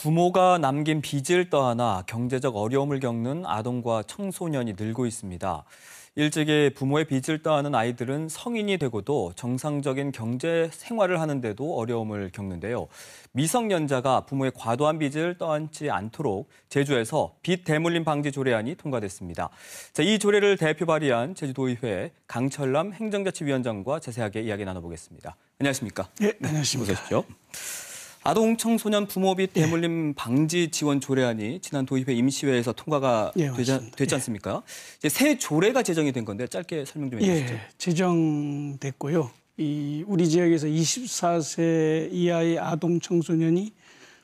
부모가 남긴 빚을 떠안아 경제적 어려움을 겪는 아동과 청소년이 늘고 있습니다. 일찍이 부모의 빚을 떠안은 아이들은 성인이 되고도 정상적인 경제 생활을 하는데도 어려움을 겪는데요. 미성년자가 부모의 과도한 빚을 떠안지 않도록 제주에서 빚 대물림 방지 조례안이 통과됐습니다. 자, 이 조례를 대표 발의한 제주도의회 강철남 행정자치위원장과 자세하게 이야기 나눠보겠습니다. 안녕하십니까? 예, 네, 안녕하십니까? 오십시 아동 청소년 부모비 예. 대물림 예. 방지 지원 조례안이 지난 도입회 임시회에서 통과가 예, 되지, 됐지 예. 않습니까? 이제 새 조례가 제정이 된 건데 짧게 설명 좀 예, 해주시죠. 예, 제정됐고요. 이 우리 지역에서 24세 이하의 아동 청소년이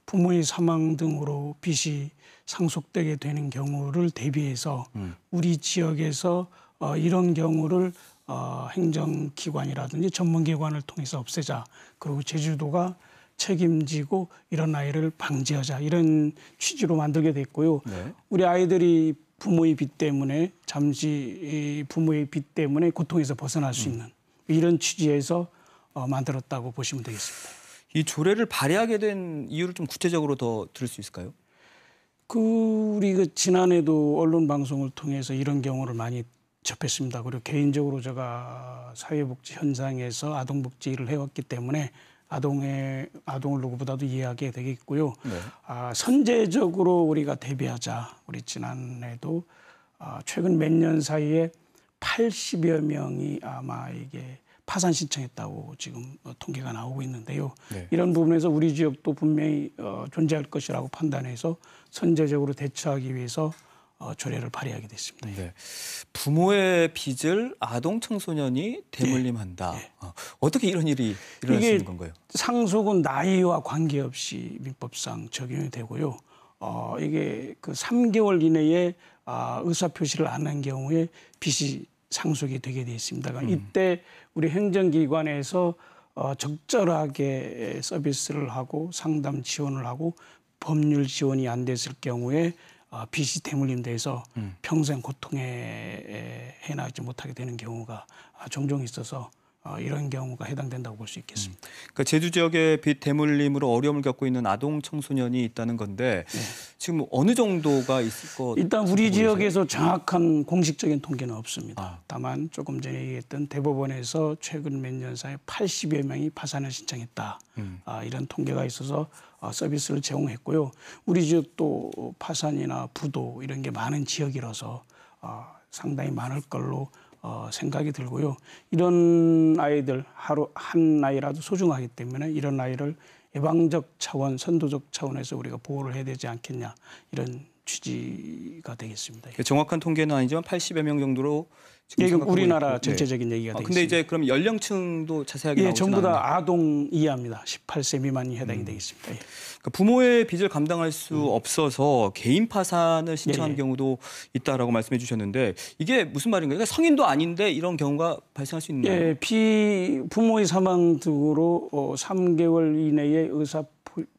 부모의 사망 등으로 빚이 상속되게 되는 경우를 대비해서 음. 우리 지역에서 어, 이런 경우를 어, 행정기관이라든지 전문기관을 통해서 없애자. 그리고 제주도가 책임지고 이런 아이를 방지하자 이런 취지로 만들게 됐고요. 네. 우리 아이들이 부모의 빚 때문에 잠시 부모의 빚 때문에 고통에서 벗어날 수 음. 있는 이런 취지에서 어, 만들었다고 보시면 되겠습니다. 이 조례를 발의하게 된 이유를 좀 구체적으로 더 들을 수 있을까요? 그 우리 그 지난해도 언론 방송을 통해서 이런 경우를 많이 접했습니다. 그리고 개인적으로 제가 사회복지 현장에서 아동복지 일을 해왔기 때문에 아동의 아동을 누구보다도 이해하게 되겠고요. 네. 아, 선제적으로 우리가 대비하자. 우리 지난해도 아, 최근 몇 년 사이에 80여 명이 아마 이게 파산 신청했다고 지금 어, 통계가 나오고 있는데요. 네. 이런 부분에서 우리 지역도 분명히 어, 존재할 것이라고 판단해서 선제적으로 대처하기 위해서 어, 조례를 발의하게 됐습니다. 네. 부모의 빚을 아동 청소년이 대물림한다. 네. 어, 어떻게 이런 일이 일어날 수 있는 건가요? 상속은 나이와 관계없이 민법상 적용이 되고요. 어, 이게 그 3개월 이내에 아, 의사 표시를 안 한 경우에 빚이 상속이 되게 돼 있습니다. 그니까 음. 이때 우리 행정기관에서 어, 적절하게 서비스를 하고 상담 지원을 하고 법률 지원이 안 됐을 경우에 어, 아, 빚이 대물림 돼서 음. 평생 고통에 해나지 못하게 되는 경우가 종종 있어서 어, 이런 경우가 해당된다고 볼 수 있겠습니다. 음. 그러니까 제주 지역에빚 대물림으로 어려움을 겪고 있는 아동 청소년이 있다는 건데 네. 지금 어느 정도가 있을 것 일단 우리 지역에서 정확한 공식적인 통계는 없습니다. 아. 다만 조금 전에 얘기했던 대법원에서 최근 몇 년 사이 80여 명이 파산을 신청했다. 음. 아, 이런 통계가 있어서 아, 서비스를 제공했고요. 우리 지역도 파산이나 부도 이런 게 많은 지역이라서 아, 상당히 많을 걸로 어, 생각이 들고요. 이런 아이들 하루 한 아이라도 소중하기 때문에 이런 아이를 예방적 차원, 선도적 차원에서 우리가 보호를 해야 되지 않겠냐 이런 취지가 되겠습니다. 그러니까 정확한 통계는 아니지만 80여 명 정도로 지금 우리나라 전체적인 네. 얘기가 아, 되겠습니다. 근데 이제 그럼 연령층도 자세하게 예, 전부 다 않나요? 아동 이하입니다. 18세 미만이 해당이 음. 되겠습니다. 예. 그러니까 부모의 빚을 감당할 수 음. 없어서 개인 파산을 신청한 예, 예, 경우도 있다라고 말씀해 주셨는데 이게 무슨 말인가요? 그러니까 성인도 아닌데 이런 경우가 발생할 수 있나요? 예, 피 부모의 사망 등으로 어, 3개월 이내에 의사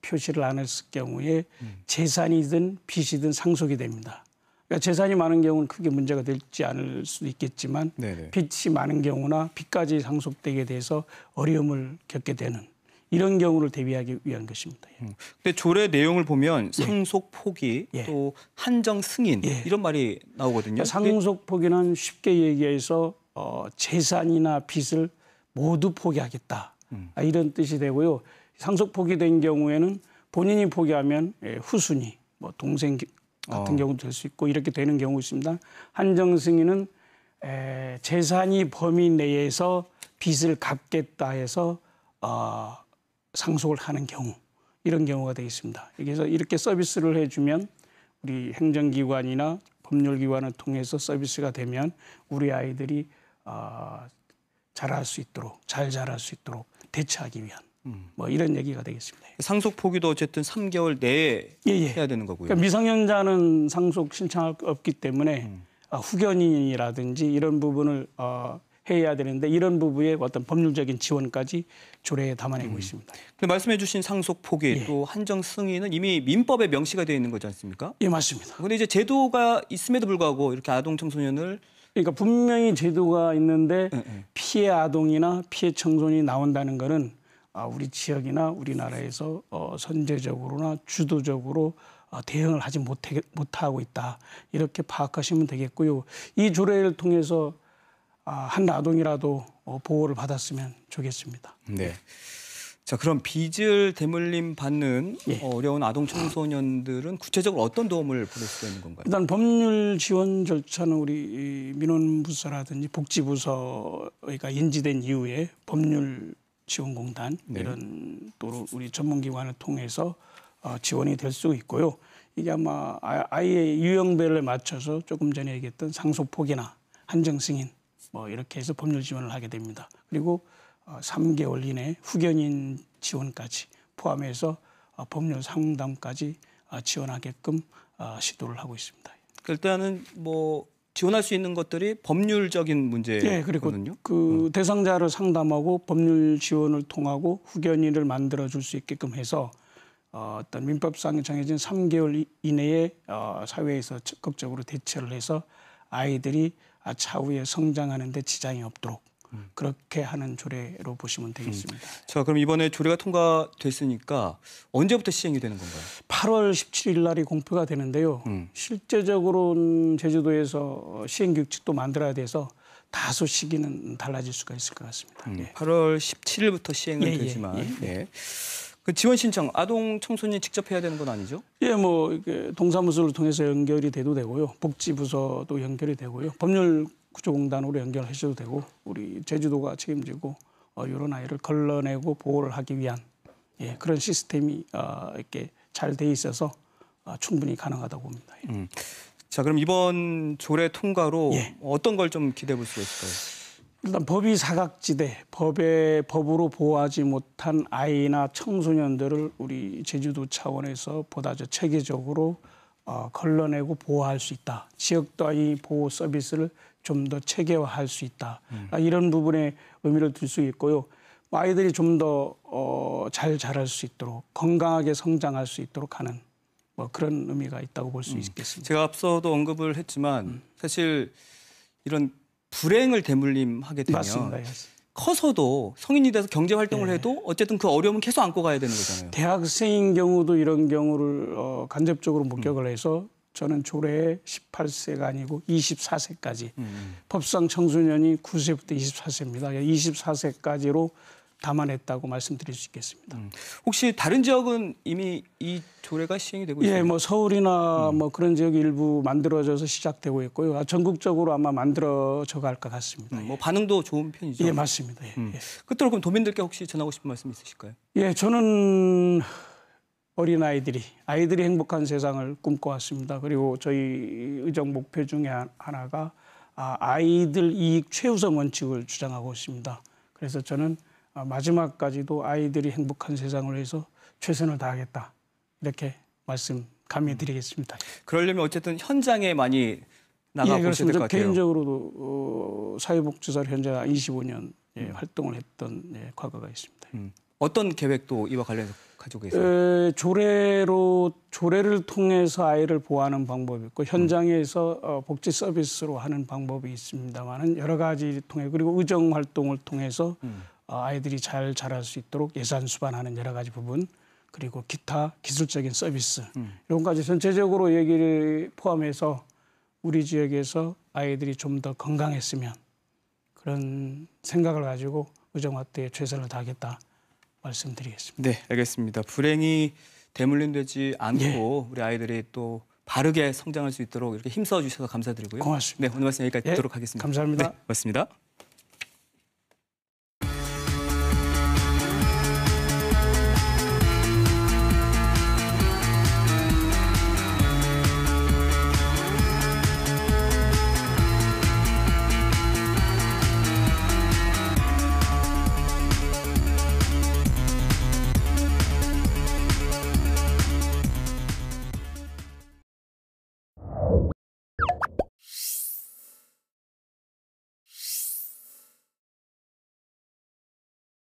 표시를 안 했을 경우에 음. 재산이든 빚이든 상속이 됩니다. 그러니까 재산이 많은 경우는 크게 문제가 되지 않을 수도 있겠지만 네네. 빚이 많은 경우나 빚까지 상속되게 돼서 어려움을 겪게 되는 이런 경우를 대비하기 위한 것입니다. 예. 음. 근데 조례 내용을 보면 예. 상속 포기 예. 또 한정 승인 예. 이런 말이 나오거든요. 그러니까 상속 포기는 쉽게 얘기해서 어, 재산이나 빚을 모두 포기하겠다 음. 아, 이런 뜻이 되고요. 상속 포기된 경우에는 본인이 포기하면 예, 후순위, 뭐 동생 같은 어. 경우도 될 수 있고 이렇게 되는 경우 있습니다. 한정 승인은 에, 재산이 범위 내에서 빚을 갚겠다 해서 어, 상속을 하는 경우 이런 경우가 되어 있습니다. 그래서 이렇게 서비스를 해주면 우리 행정기관이나 법률기관을 통해서 서비스가 되면 우리 아이들이 어, 잘할 수 있도록 잘 자랄 수 있도록 대처하기 위한 뭐 이런 얘기가 되겠습니다. 상속 포기도 어쨌든 3개월 내에 예, 예. 해야 되는 거고요. 그러니까 미성년자는 상속 신청할 없기 때문에 음. 아, 후견인이라든지 이런 부분을 어, 해야 되는데 이런 부분에 어떤 법률적인 지원까지 조례에 담아내고 음. 있습니다. 말씀해주신 상속 포기 예. 또 한정 승인은 이미 민법에 명시가 되어 있는 거지 않습니까? 예 맞습니다. 그런데 이제 제도가 있음에도 불구하고 이렇게 아동 청소년을 그러니까 분명히 제도가 있는데 네, 네. 피해 아동이나 피해 청소년이 나온다는 거는 아, 우리 지역이나 우리나라에서 어, 선제적으로나 주도적으로 어, 대응을 하지 못해, 못하고 있다. 이렇게 파악하시면 되겠고요. 이 조례를 통해서 아, 한 아동이라도 어, 보호를 받았으면 좋겠습니다. 네. 자 그럼 빚을 대물림 받는 예. 어려운 아동 청소년들은 구체적으로 어떤 도움을 받을 수 있는 건가요? 일단 법률 지원 절차는 우리 민원부서라든지 복지부서가 인지된 이후에 법률 지원공단 네. 이런 또 우리 전문기관을 통해서 어, 지원이 될 수 있고요. 이게 아마 아이의 유형별에 맞춰서 조금 전에 얘기했던 상속폭이나 한정승인 뭐 이렇게 해서 법률 지원을 하게 됩니다. 그리고 3개월 어, 이내 후견인 지원까지 포함해서 어, 법률 상담까지 지원하게끔 시도를 하고 있습니다. 그러니까 일단은 뭐 지원할 수 있는 것들이 법률적인 문제거든요. 예, 그리고 그 음. 대상자를 상담하고 법률 지원을 통하고 후견인을 만들어 줄 수 있게끔 해서 어, 어떤 민법상에 정해진 3개월 이내에 어, 사회에서 적극적으로 대처를 해서 아이들이 아, 차후에 성장하는 데 지장이 없도록 그렇게 하는 조례로 보시면 되겠습니다. 음. 자, 그럼 이번에 조례가 통과됐으니까 언제부터 시행이 되는 건가요? 8월 17일 날이 공표가 되는데요. 음. 실제적으로는 제주도에서 시행 규칙도 만들어야 돼서 다소 시기는 달라질 수가 있을 것 같습니다. 음. 예. 8월 17일부터 시행은 예, 예, 되지만 예, 예. 예. 그 지원 신청 아동 청소년 직접 해야 되는 건 아니죠? 예, 뭐 동사무소를 통해서 연결이 돼도 되고요, 복지부서도 연결이 되고요, 법률 구조공단으로 연결하셔도 되고 우리 제주도가 책임지고 어, 이런 아이를 걸러내고 보호를 하기 위한 예, 그런 시스템이 어, 이렇게 잘 돼 있어서 어, 충분히 가능하다고 봅니다. 예. 음. 자 그럼 이번 조례 통과로 예. 어떤 걸 좀 기대해 볼 수가 있을까요? 일단 법이 사각지대, 법에 법으로 보호하지 못한 아이나 청소년들을 우리 제주도 차원에서 보다 저 체계적으로 어, 걸러내고 보호할 수 있다. 지역 단위 보호 서비스를 좀더 체계화할 수 있다. 음. 아, 이런 부분에 의미를 둘 수 있고요. 뭐 아이들이 좀 더잘 어, 자랄 수 있도록 건강하게 성장할 수 있도록 하는 뭐 그런 의미가 있다고 볼수 음. 있겠습니다. 제가 앞서도 언급을 했지만 음. 사실 이런 불행을 대물림하게 되면 맞습니다. 커서도 성인이 돼서 경제 활동을 네. 해도 어쨌든 그 어려움은 계속 안고 가야 되는 거잖아요. 대학생인 경우도 이런 경우를 어, 간접적으로 목격을 해서 저는 조례 18세가 아니고 24세까지 음, 음. 법상 청소년이 9세부터 24세입니다. 24세까지로 그러니까 담아냈다고 말씀드릴 수 있겠습니다. 음. 혹시 다른 지역은 이미 이 조례가 시행이 되고 있습니 예, 뭐 서울이나 음. 뭐 그런 지역 일부 만들어져서 시작되고 있고요. 아, 전국적으로 아마 만들어져 갈 것 같습니다. 음, 뭐 반응도 좋은 편이죠. 예, 맞습니다. 예, 음. 예. 끝으로 그럼 도민들께 혹시 전하고 싶은 말씀 있으실까요? 예, 저는 어린아이들이, 아이들이 행복한 세상을 꿈꿔왔습니다. 그리고 저희 의정 목표 중에 하나가 아, 아이들 이익 최우선 원칙을 주장하고 있습니다. 그래서 저는 아, 마지막까지도 아이들이 행복한 세상을 위해서 최선을 다하겠다. 이렇게 말씀 감히 음. 드리겠습니다. 그러려면 어쨌든 현장에 많이 나가 보셔야 예, 될것 같아요. 개인적으로도 어, 사회복지사로 현재 25년 예, 음. 활동을 했던 예, 과거가 있습니다. 음. 어떤 계획도 이와 관련해서 가지고 계 에, 조례로 조례를 통해서 아이를 보호하는 방법이 있고 현장에서 어, 복지 서비스로 하는 방법이 있습니다만은 여러 가지 통해 그리고 의정 활동을 통해서 음. 어, 아이들이 잘 자랄 수 있도록 예산 수반하는 여러 가지 부분 그리고 기타 기술적인 서비스 음. 이런 까지 전체적으로 얘기를 포함해서 우리 지역에서 아이들이 좀 더 건강했으면 그런 생각을 가지고 의정화대에 최선을 다하겠다 말씀드리겠습니다. 네, 알겠습니다. 불행이 대물림되지 않고 예. 우리 아이들이 또 바르게 성장할 수 있도록 이렇게 힘써 주셔서 감사드리고요. 고맙습니다. 네, 오늘 말씀 여기까지 예. 듣도록 하겠습니다. 감사합니다. 네, 고맙습니다.